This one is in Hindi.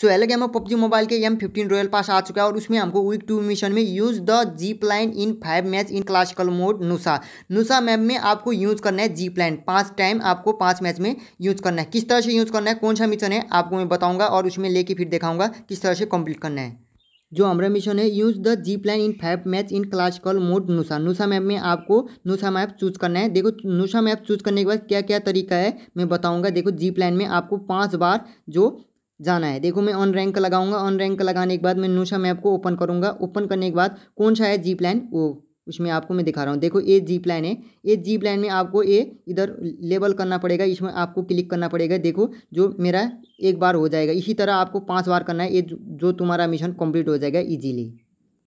सो एल गेम ऑफ पबजी मोबाइल के एम फिफ्टीन रॉयल पास आ चुका है और उसमें हमको वीक टू मिशन में use the zipline in five match in classical mode Nusa Nusa map में आपको यूज करना है जीप लाइन पाँच टाइम आपको पाँच मैच में यूज करना है किस तरह से यूज करना है कौन सा मिशन है आपको मैं बताऊंगा और उसमें लेके फिर दिखाऊंगा किस तरह से कंप्लीट करना है जो हमारा मिशन है use the zipline in five match in classical mode Nusa Nusa map में आपको नूसा मैप चूज करना है देखो नूसा मैप चूज करने के बाद क्या क्या तरीका है मैं बताऊंगा देखो जीप लाइन में आपको पांच बार जो जाना है देखो मैं ऑन रैंक लगाऊंगा ऑन रैंक लगाने के बाद मैं नूशा मैप को ओपन करूंगा ओपन करने के बाद कौन सा है जीप लाइन वो उसमें आपको मैं दिखा रहा हूँ देखो ये जीप लाइन है ये जीप लाइन में आपको ये इधर लेबल करना पड़ेगा इसमें आपको क्लिक करना पड़ेगा देखो जो मेरा एक बार हो जाएगा इसी तरह आपको पाँच बार करना है ये जो तुम्हारा मिशन कंप्लीट हो जाएगा ईजीली